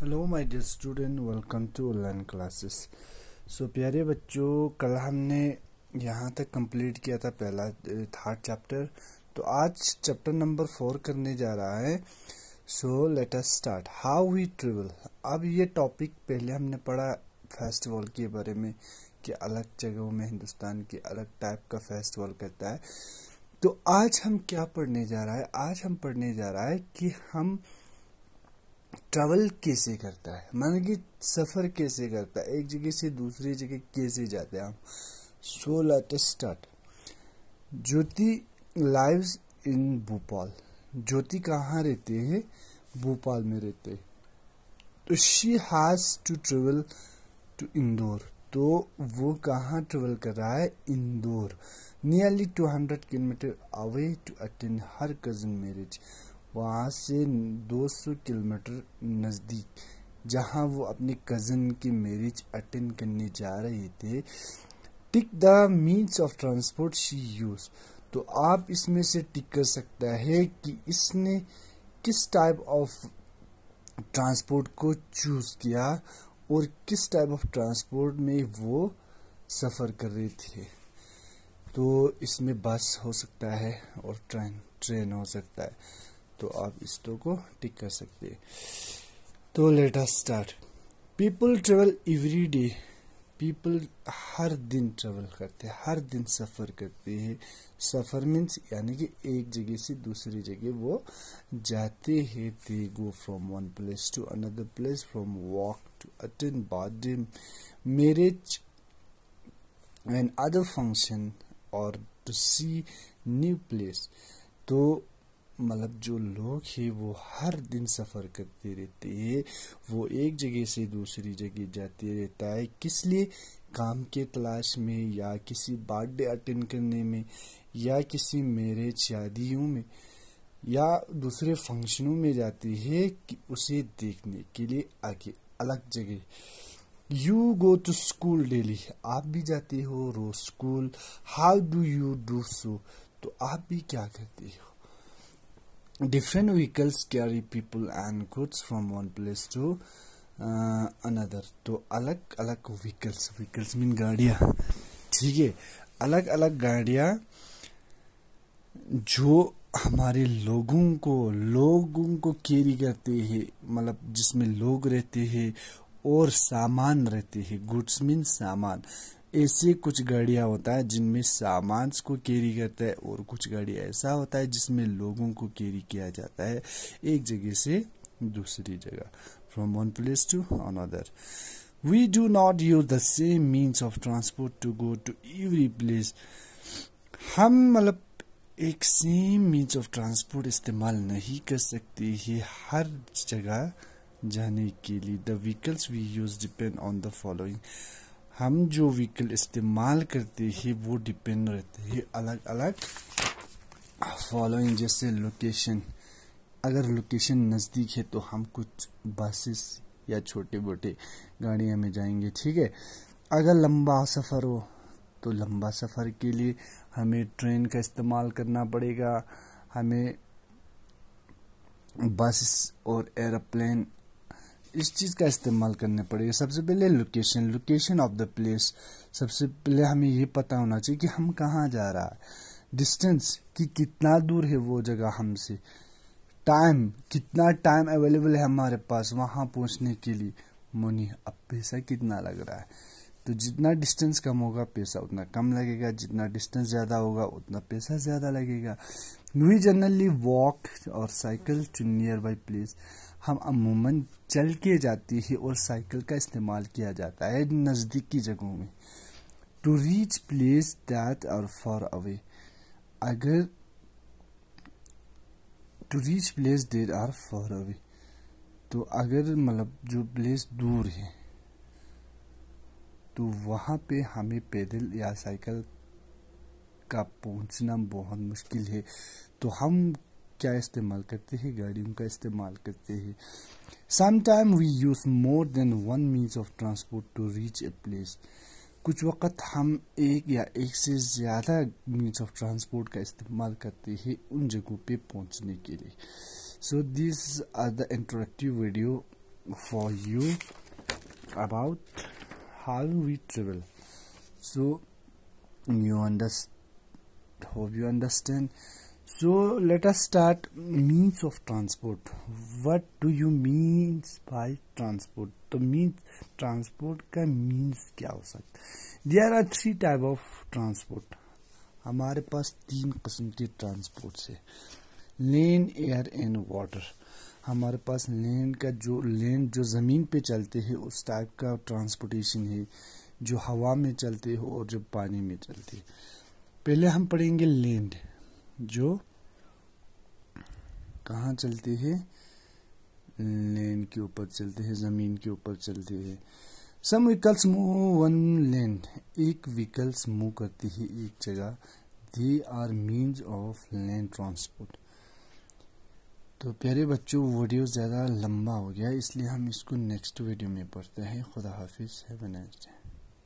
Hello my dear student welcome to online classes so प्यारे बच्चों कल हमने यहाँ तक कंप्लीट किया था पहला थर्ड चैप्टर तो आज चैप्टर नंबर फोर करने जा रहा है so let us start how we travel अब ये टॉपिक पहले हमने पढ़ा फेस्टिवल के बारे में कि अलग जगहों में हिंदुस्तान के अलग टाइप का फेस्टिवल करता है तो आज हम क्या पढ़ने जा रहा है आज हम पढ़ने जा रहा है कि हम ट्रैवल कैसे करता है मान कि सफ़र कैसे करता है एक जगह से दूसरी जगह कैसे जाते हैं हम so let start Jyoti lives in Bhopal Jyoti कहाँ रहते हैं भोपाल में रहते हैं तो she has to travel to Indore तो वो कहाँ ट्रेवल कर रहा है Indore nearly two hundred kilometre away to attend her cousin marriage वहाँ से 200 किलोमीटर नज़दीक जहाँ वो अपने कज़न की मैरिज अटेंड करने जा रहे थे tick the means of transport she use तो आप इसमें से टिक कर सकता है कि इसने किस टाइप ऑफ ट्रांसपोर्ट को चूज़ किया और किस टाइप ऑफ ट्रांसपोर्ट में वो सफ़र कर रहे थे तो इसमें बस हो सकता है और ट्रेन ट्रेन हो सकता है तो आप इस दो को टिक कर सकते हैं तो let us start people travel every day people हर दिन ट्रेवल करते हैं हर दिन सफ़र करते हैं सफ़र मीन्स यानी कि एक जगह से दूसरी जगह वो जाते हैं they go from one place to another place from walk to attend birthday marriage and other function और टू सी न्यू प्लेस तो मतलब जो लोग हैं वो हर दिन सफ़र करते रहते हैं वो एक जगह से दूसरी जगह जाते रहता है किस लिए काम के तलाश में या किसी बर्थडे अटेंड करने में या किसी मैरिज शादियों में या दूसरे फंक्शनों में जाती है कि उसे देखने के लिए आगे अलग जगह you go to school daily आप भी जाते हो रोज school how do you do so तो आप भी क्या करते हो different vehicles carry people and goods from one place to uh, another to alag alag vehicles vehicles mean gaadiya theek hai alag alag gaadiya jo हमारे लोगों को लोगों को कैरी करते हैं मतलब जिसमें लोग रहते हैं और सामान रहते हैं गुड्स मीन सामान ऐसे कुछ गाड़ियाँ होता है जिनमें सामान को कैरी करता है और कुछ गाड़ी ऐसा होता है जिसमें लोगों को कैरी किया जाता है एक जगह से दूसरी जगह from one place to another we do not use the same means of transport to go to every place हम मतलब एक सेम मीन्स ऑफ ट्रांसपोर्ट इस्तेमाल नहीं कर सकते ये हर जगह जाने के लिए the vehicles we use depend on the following हम जो व्हीकल इस्तेमाल करते हैं वो डिपेंड रहते हैं अलग अलग फॉलोइंग जैसे लोकेशन अगर लोकेशन नज़दीक है तो हम कुछ बसेस या छोटे मोटे गाड़ियाँ में जाएंगे ठीक है अगर लंबा सफ़र हो तो लंबा सफ़र के लिए हमें ट्रेन का इस्तेमाल करना पड़ेगा हमें बस और एरोप्लेन इस चीज़ का इस्तेमाल करना पड़ेगा सबसे पहले location location of the place सबसे पहले हमें ये पता होना चाहिए कि हम कहाँ जा रहा है डिस्टेंस कि कितना दूर है वो जगह हमसे टाइम कितना टाइम अवेलेबल है हमारे पास वहाँ पहुँचने के लिए मनी अब पैसा कितना लग रहा है तो जितना डिस्टेंस कम होगा पैसा उतना कम लगेगा जितना डिस्टेंस ज़्यादा होगा उतना पैसा ज़्यादा लगेगा वी जनरली वॉक और cycle to nearby place हम अमूमन चल के जाती है और साइकिल का इस्तेमाल किया जाता है नज़दीकी जगहों में टू रीच प्लेस दैट और फॉर अवे अगर to reach place there are far away तो अगर मतलब जो प्लेस दूर है तो वहाँ पे हमें पैदल या साइकिल का पहुँचना बहुत मुश्किल है तो हम क्या इस्तेमाल करते हैं गाड़ियों का इस्तेमाल करते हैं sometime we use more than one means of transport to reach a place कुछ वक्त हम एक या एक से ज़्यादा मीन्स ऑफ ट्रांसपोर्ट का इस्तेमाल करते हैं उन जगहों पे पहुंचने के लिए so this are the introductory video for you about how we travel so you under hope you understand So let us start means of transport. What do you mean by transport? तो means transport का means क्या हो सकता है there are three type of transport हमारे पास तीन किस्म के ट्रांसपोर्ट है लैंड एयर एंड वाटर हमारे पास लैंड का जो लैंड जो ज़मीन पे चलते हैं उस टाइप का ट्रांसपोर्टेशन है जो हवा में चलते हो और जो पानी में चलते पहले हम पढ़ेंगे लैंड जो कहाँ चलती है लैंड के ऊपर चलती है ज़मीन के ऊपर चलती है some vehicles move on land एक व्हीकल्स मूव करती है एक जगह they are means of land transport तो प्यारे बच्चों वीडियो ज़्यादा लंबा हो गया इसलिए हम इसको नेक्स्ट वीडियो में पढ़ते हैं खुदा हाफिज़ है